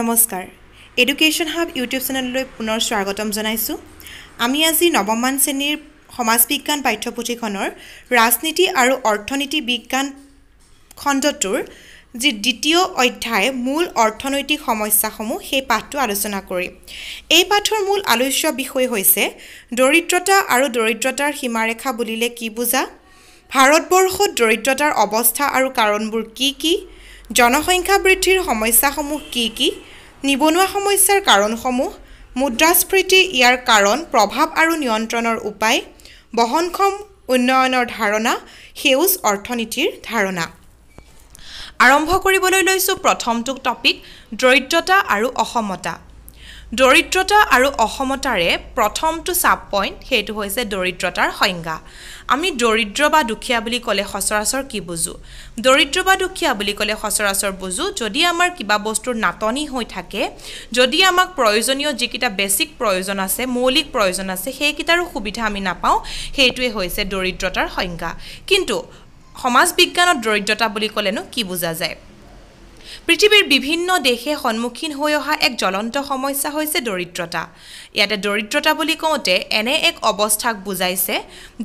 নমস্কাৰ education hub YouTube চেনেললৈ পুনৰ স্বাগতম জনাইছোঁ আমি আজি নৱমমান শ্ৰেণীৰ সমাজ বিজ্ঞান পাঠ্যপুথিখনৰ ৰাজনীতি আৰু অৰ্থনীতি বিজ্ঞান খণ্ডটোৰ যি দ্বিতীয় অধ্যায় মূল অৰ্থনৈতিক সমস্যাসমূহ সেই পাঠটো আলোচনা কৰিম এই পাঠৰ মূল আলোচ্য বিষয় হৈছে দৰিদ্ৰতা আৰু দৰিদ্ৰতাৰ সীমাৰেখা বুলিলে কি বুজা ভাৰতবৰ্ষত দৰিদ্ৰতাৰ অৱস্থা আৰু কাৰণবোৰ কি কি জনসংখ্যা বৃদ্ধিৰ সমস্যাসমূহ কি কি নিবনুৱা সমস্যাৰ কাৰণসমূহ মুদ্ৰাস্ফীতি ইয়াৰ কাৰণ প্ৰভাৱ আৰু নিয়ন্ত্ৰণৰ উপায় বহনক্ষম উন্নয়নৰ ধাৰণা সেউজ অৰ্থনীতিৰ ধাৰণা আৰম্ভ কৰিবলৈ লৈছোঁ প্ৰথমটো টপিক দৰিদ্ৰতা আৰু অসমতা দৰিদ্ৰতা আৰু অসমতাৰে প্ৰথমটো চাব পইণ্ট সেইটো হৈছে দৰিদ্ৰতাৰ সংজ্ঞা আমি দৰিদ্ৰ বা দুখীয়া বুলি ক'লে সচৰাচৰ কি বুজোঁ দৰিদ্ৰ বা দুখীয়া বুলি ক'লে সচৰাচৰ বুজোঁ যদি আমাৰ কিবা বস্তুৰ নাটনি হৈ থাকে যদি আমাক প্ৰয়োজনীয় যিকেইটা বেছিক প্ৰয়োজন আছে মৌলিক প্ৰয়োজন আছে সেইকেইটাৰো সুবিধা আমি নাপাওঁ সেইটোৱে হৈছে দৰিদ্ৰতাৰ সংজ্ঞা কিন্তু সমাজ বিজ্ঞানত দৰিদ্ৰতা বুলি ক'লেনো কি বুজা যায় পৃথিৱীৰ বিভিন্ন দেশে সন্মুখীন হৈ অহা এক জ্বলন্ত সমস্যা হৈছে দৰিদ্ৰতা ইয়াতে দৰিদ্ৰতা বুলি কওঁতে এনে এক অৱস্থাক বুজাইছে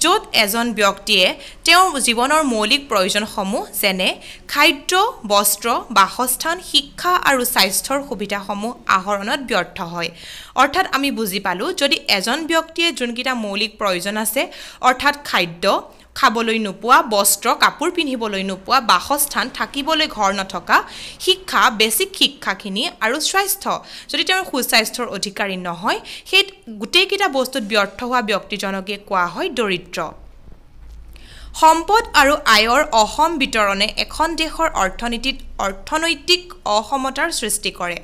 য'ত এজন ব্যক্তিয়ে তেওঁৰ জীৱনৰ মৌলিক প্ৰয়োজনসমূহ যেনে খাদ্য বস্ত্ৰ বাসস্থান শিক্ষা আৰু স্বাস্থ্যৰ সুবিধাসমূহ আহৰণত ব্যৰ্থ হয় অৰ্থাৎ আমি বুজি পালোঁ যদি এজন ব্যক্তিয়ে যোনকেইটা মৌলিক প্ৰয়োজন আছে অৰ্থাৎ খাদ্য খাবলৈ নোপোৱা বস্ত্ৰ কাপোৰ পিন্ধিবলৈ নোপোৱা বাসস্থান থাকিবলৈ ঘৰ নথকা শিক্ষা বেছিক শিক্ষাখিনি আৰু স্বাস্থ্য যদি তেওঁৰ সুস্বাস্থ্যৰ অধিকাৰী নহয় সেই গোটেইকেইটা বস্তুত ব্যৰ্থ হোৱা ব্যক্তিজনকে কোৱা হয় দৰিদ্ৰ সম্পদ আৰু আয়ৰ অসম বিতৰণে এখন দেশৰ অৰ্থনীতিত অৰ্থনৈতিক অসমতাৰ সৃষ্টি কৰে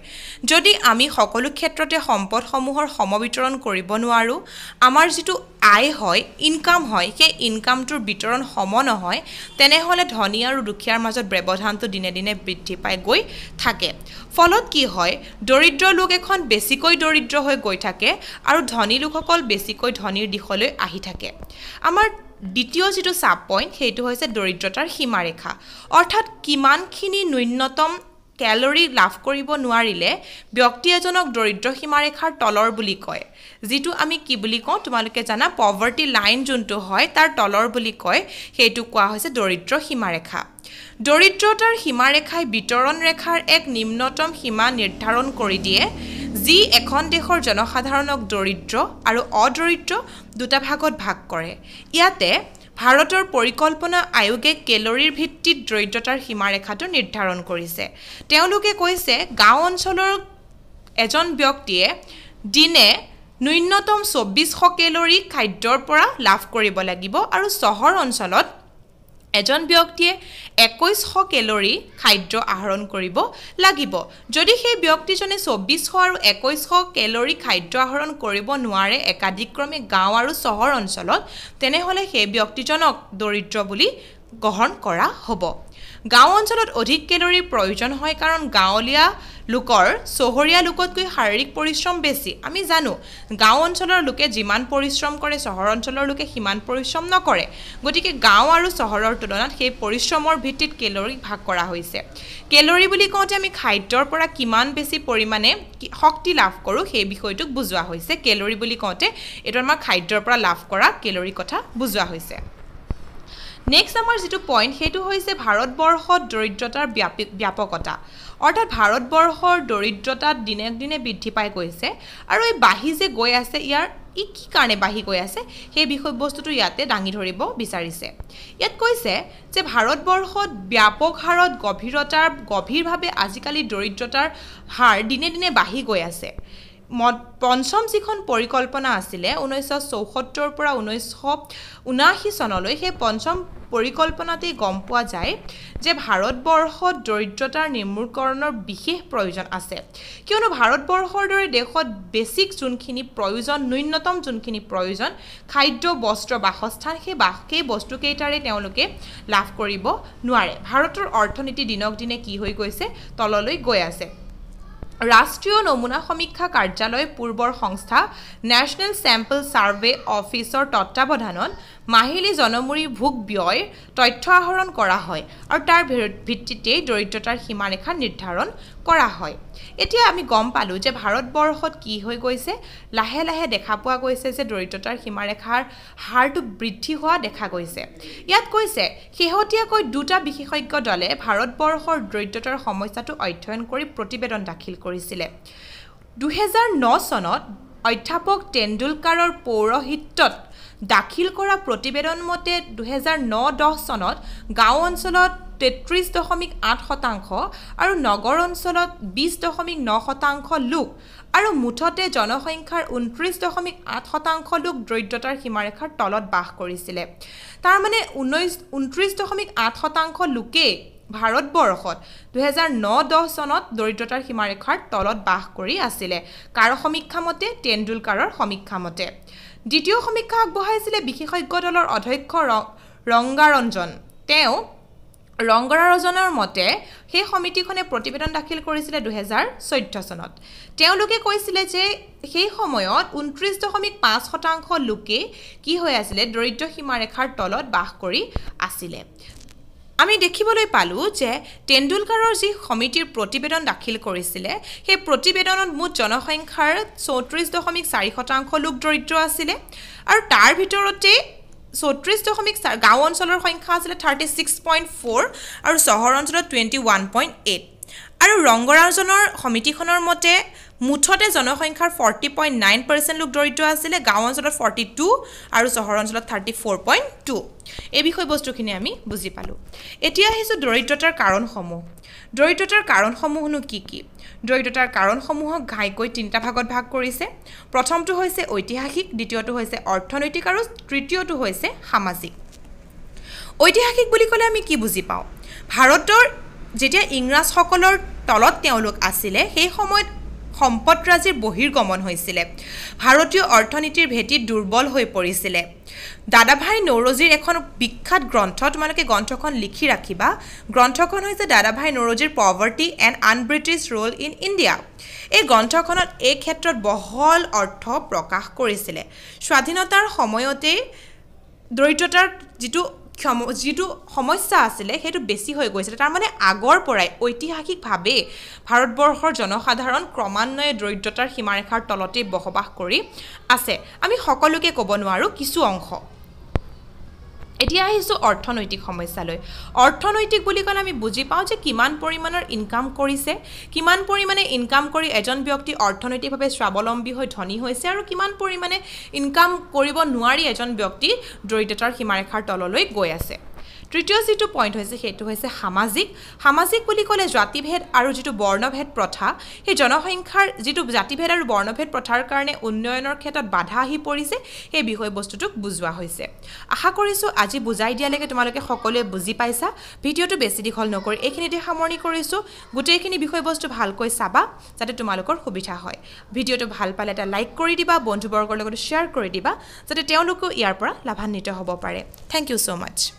যদি আমি সকলো ক্ষেত্ৰতে সম্পদসমূহৰ সমবিতৰণ কৰিব নোৱাৰোঁ আমাৰ যিটো আয় হয় ইনকাম হয় সেই ইনকামটোৰ বিতৰণ সম নহয় তেনেহ'লে ধনী আৰু দুখীয়াৰ মাজত ব্যৱধানটো দিনে দিনে বৃদ্ধি পাই গৈ থাকে ফলত কি হয় দৰিদ্ৰ লোক এখন বেছিকৈ দৰিদ্ৰ হৈ গৈ থাকে আৰু ধনী লোকসকল বেছিকৈ ধনীৰ দিশলৈ আহি থাকে আমাৰ দ্বিতীয় যিটো চাপ পইণ্ট সেইটো হৈছে দৰিদ্ৰতাৰ সীমাৰেখা অৰ্থাৎ কিমানখিনি ন্যূনতম কেলৰি লাভ কৰিব নোৱাৰিলে ব্যক্তি এজনক দৰিদ্ৰ সীমাৰেখাৰ তলৰ বুলি কয় যিটো আমি কি বুলি কওঁ তোমালোকে জানা পভাৰ্টি লাইন যোনটো হয় তাৰ তলৰ বুলি কয় সেইটো কোৱা হৈছে দৰিদ্ৰ সীমাৰেখা দৰিদ্ৰতাৰ সীমাৰেখাই বিতৰণ ৰেখাৰ এক নিম্নতম সীমা নিৰ্ধাৰণ কৰি দিয়ে যি এখন দেশৰ জনসাধাৰণক দৰিদ্ৰ আৰু অদৰিদ্ৰ দুটা ভাগত ভাগ কৰে ইয়াতে ভাৰতৰ পৰিকল্পনা আয়োগে কেলৰিৰ ভিত্তিত দৰিদ্ৰতাৰ সীমাৰেখাটো নিৰ্ধাৰণ কৰিছে তেওঁলোকে কৈছে গাঁও অঞ্চলৰ এজন ব্যক্তিয়ে দিনে ন্যূনতম চৌব্বিছশ কেলৰি খাদ্যৰ পৰা লাভ কৰিব লাগিব আৰু চহৰ অঞ্চলত এজন ব্যক্তিয়ে একৈছশ কেলৰি খাদ্য আহৰণ কৰিব লাগিব যদি সেই ব্যক্তিজনে চৌব্বিছশ আৰু একৈছশ কেলৰি খাদ্য আহৰণ কৰিব নোৱাৰে একাধিক্ৰমে গাঁও আৰু চহৰ অঞ্চলত তেনেহ'লে সেই ব্যক্তিজনক দৰিদ্ৰ বুলি গ্ৰহণ কৰা হ'ব গাঁও অঞ্চলত অধিক কেলৰিৰ প্ৰয়োজন হয় কাৰণ গাঁৱলীয়া লোকৰ চহৰীয়া লোকতকৈ শাৰীৰিক পৰিশ্ৰম বেছি আমি জানো গাঁও অঞ্চলৰ লোকে যিমান পৰিশ্ৰম কৰে চহৰ অঞ্চলৰ লোকে সিমান পৰিশ্ৰম নকৰে গতিকে গাঁও আৰু চহৰৰ তুলনাত সেই পৰিশ্ৰমৰ ভিত্তিত কেলৰি ভাগ কৰা হৈছে কেলৰি বুলি কওঁতে আমি খাদ্যৰ পৰা কিমান বেছি পৰিমাণে শক্তি লাভ কৰোঁ সেই বিষয়টোক বুজোৱা হৈছে কেলৰি বুলি কওঁতে এইটো আমাৰ খাদ্যৰ পৰা লাভ কৰা কেলৰি কথা বুজোৱা হৈছে নেক্সট আমাৰ যিটো পইণ্ট সেইটো হৈছে ভাৰতবৰ্ষত দৰিদ্ৰতাৰ ব্যাপী ব্যাপকতা অৰ্থাৎ ভাৰতবৰ্ষৰ দৰিদ্ৰতা দিনে দিনে বৃদ্ধি পাই গৈছে আৰু এই বাঢ়ি যে গৈ আছে ইয়াৰ ই কি কাৰণে বাঢ়ি গৈ আছে সেই বিষয়বস্তুটো ইয়াতে দাঙি ধৰিব বিচাৰিছে ইয়াত কৈছে যে ভাৰতবৰ্ষত ব্যাপক হাৰত গভীৰতাৰ গভীৰভাৱে আজিকালি দৰিদ্ৰতাৰ হাৰ দিনে দিনে বাঢ়ি গৈ আছে মদ পঞ্চম যিখন পৰিকল্পনা আছিলে ঊনৈছশ চৌসত্তৰ পৰা ঊনৈছশ ঊনাশী চনলৈ সেই পঞ্চম পৰিকল্পনাতেই গম পোৱা যায় যে ভাৰতবৰ্ষত দৰিদ্ৰতাৰ নিৰ্মূলকৰণৰ বিশেষ প্ৰয়োজন আছে কিয়নো ভাৰতবৰ্ষৰ দৰে দেশত বেছিক যোনখিনি প্ৰয়োজন ন্যূনতম যোনখিনি প্ৰয়োজন খাদ্য বস্ত্ৰ বাসস্থান সেই বাস সেই বস্তুকেইটাৰে তেওঁলোকে লাভ কৰিব নোৱাৰে ভাৰতৰ অৰ্থনীতি দিনক দিনে কি হৈ গৈছে তললৈ গৈ আছে ৰাষ্ট্ৰীয় নমুনা সমীক্ষা কাৰ্যালয় পূৰ্বৰ সংস্থা নেশ্যনেল চেম্পল ছাৰ্ভে অফিচৰ তত্বাৱধানত মাহিলী জনমূৰি ভোগ ব্যয় তথ্য আহৰণ কৰা হয় আৰু তাৰ ভিত্তিতেই দৰিদ্ৰতাৰ সীমাৰেখা নিৰ্ধাৰণ কৰা হয় এতিয়া আমি গম পালোঁ যে ভাৰতবৰ্ষত কি হৈ গৈছে লাহে লাহে দেখা পোৱা গৈছে যে দৰিদ্ৰতাৰ সীমাৰেখাৰ হাৰটো বৃদ্ধি হোৱা দেখা গৈছে ইয়াত কৈছে শেহতীয়াকৈ দুটা বিশেষজ্ঞ দলে ভাৰতবৰ্ষৰ দৰিদ্ৰতাৰ সমস্যাটো অধ্যয়ন কৰি প্ৰতিবেদন দাখিল কৰিছিলে দুহেজাৰ ন চনত অধ্যাপক তেণ্ডুলকাৰৰ পৌৰহিত্যত দাখিল কৰা প্ৰতিবেদন মতে দুহেজাৰ ন দহ চনত গাঁও অঞ্চলত তেত্ৰিছ দশমিক আঠ শতাংশ আৰু নগৰ অঞ্চলত বিছ দশমিক ন শতাংশ লোক আৰু মুঠতে জনসংখ্যাৰ ঊনত্ৰিছ দশমিক আঠ শতাংশ লোক দৰিদ্ৰতাৰ সীমাৰেখাৰ তলত বাস কৰিছিলে তাৰমানে ঊনৈছ ঊনত্ৰিছ দশমিক আঠ শতাংশ লোকেই ভাৰতবৰ্ষত দুহেজাৰ ন দহ চনত দৰিদ্ৰতাৰ সীমাৰেখাৰ তলত বাস কৰি আছিলে কাৰ সমীক্ষা মতে তেণ্ডুলকাৰৰ সমীক্ষা মতে দ্বিতীয় সমীক্ষা আগবঢ়াইছিলে বিশেষজ্ঞ দলৰ অধ্যক্ষ ৰ ৰংগাৰঞ্জন তেওঁ ৰংগৰাজনৰ মতে সেই সমিতিখনে প্ৰতিবেদন দাখিল কৰিছিলে দুহেজাৰ চৈধ্য চনত তেওঁলোকে কৈছিলে যে সেই সময়ত ঊনত্ৰিছ দশমিক পাঁচ শতাংশ লোকেই কি হৈ আছিলে দৰিদ্ৰ সীমাৰেখাৰ তলত বাস কৰি আছিলে আমি দেখিবলৈ পালোঁ যে তেণ্ডুলকাৰৰ যি সমিতিৰ প্ৰতিবেদন দাখিল কৰিছিলে সেই প্ৰতিবেদনত মুঠ জনসংখ্যাৰ চৌত্ৰিছ দশমিক চাৰি শতাংশ লোক দৰিদ্ৰ আছিলে আৰু তাৰ ভিতৰতেই চৌত্ৰিছ দশমিক চাৰি গাঁও অঞ্চলৰ সংখ্যা আছিলে থাৰ্টি ছিক্স পইণ্ট ফ'ৰ আৰু চহৰ অঞ্চলত টুৱেণ্টি ওৱান পইণ্ট এইট আৰু ৰংগৰাজনৰ সমিতিখনৰ মতে মুঠতে জনসংখ্যাৰ ফৰ্টি পইণ্ট নাইন পাৰ্চেণ্ট লোক দৰিদ্ৰ আছিলে গাঁও অঞ্চলত ফৰ্টি টু আৰু চহৰ অঞ্চলত থাৰ্টি ফ'ৰ পইণ্ট টু এই বিষয়বস্তুখিনি আমি বুজি পালোঁ এতিয়া আহিছোঁ দৰিদ্ৰতাৰ কাৰণসমূহ দৰিদ্ৰতাৰ কাৰণসমূহনো কি কি দৰিদ্ৰতাৰ কাৰণসমূহক ঘাইকৈ তিনিটা ভাগত ভাগ কৰিছে প্ৰথমটো হৈছে ঐতিহাসিক দ্বিতীয়টো হৈছে অৰ্থনৈতিক আৰু তৃতীয়টো হৈছে সামাজিক ঐতিহাসিক বুলি ক'লে আমি কি বুজি পাওঁ ভাৰতৰ যেতিয়া ইংৰাজসকলৰ তলত তেওঁলোক আছিলে সেই সময়ত সম্পদৰাজিৰ বহিৰ্গমন হৈছিলে ভাৰতীয় অৰ্থনীতিৰ ভেটি দুৰ্বল হৈ পৰিছিলে দাদাভাই নৰজীৰ এখন বিখ্যাত গ্ৰন্থ তোমালোকে গ্ৰন্থখন লিখি ৰাখিবা গ্ৰন্থখন হৈছে দাদাভাই নৰজীৰ poverty and unBritish rule in India এই গ্ৰন্থখনত এই ক্ষেত্ৰত বহল অৰ্থ প্ৰকাশ কৰিছিলে স্বাধীনতাৰ সময়তেই দৰিদ্ৰতাৰ যিটো ক্ষম যিটো সমস্যা আছিলে সেইটো বেছি হৈ গৈছিলে তাৰমানে আগৰ পৰাই ঐতিহাসিকভাৱে ভাৰতবৰ্ষৰ জনসাধাৰণ ক্ৰমান্বয়ে দৰিদ্ৰতাৰ সীমাৰেখাৰ তলতেই বসবাস কৰি আছে আমি সকলোকে ক'ব নোৱাৰোঁ কিছু অংশ এতিয়া আহিছোঁ অৰ্থনৈতিক সমস্যালৈ অৰ্থনৈতিক বুলি ক'লে আমি বুজি পাওঁ যে কিমান পৰিমাণৰ ইনকাম কৰিছে কিমান পৰিমাণে ইনকাম কৰি এজন ব্যক্তি অৰ্থনৈতিকভাৱে স্বাৱলম্বী হৈ ধনী হৈছে আৰু কিমান পৰিমাণে ইনকাম কৰিব নোৱাৰি এজন ব্যক্তি দৰিদ্ৰতাৰ সীমাৰেখাৰ তললৈ গৈ আছে তৃতীয় যিটো পইণ্ট হৈছে সেইটো হৈছে সামাজিক সামাজিক বুলি ক'লে জাতিভেদ আৰু যিটো বৰ্ণভেদ প্ৰথা সেই জনসংখ্যাৰ যিটো জাতিভেদ আৰু বৰ্ণভেদ প্ৰথাৰ কাৰণে উন্নয়নৰ ক্ষেত্ৰত বাধা আহি পৰিছে সেই বিষয়বস্তুটোক বুজোৱা হৈছে আশা কৰিছোঁ আজি বুজাই দিয়ালৈকে তোমালোকে সকলোৱে বুজি পাইছা ভিডিঅ'টো বেছি দীঘল নকৰি এইখিনিতে সামৰণি কৰিছোঁ গোটেইখিনি বিষয়বস্তু ভালকৈ চাবা যাতে তোমালোকৰ সুবিধা হয় ভিডিঅ'টো ভাল পালে এটা লাইক কৰি দিবা বন্ধুবৰ্গৰ লগত শ্বেয়াৰ কৰি দিবা যাতে তেওঁলোকেও ইয়াৰ পৰা লাভান্বিত হ'ব পাৰে থেংক ইউ ছ' মাছ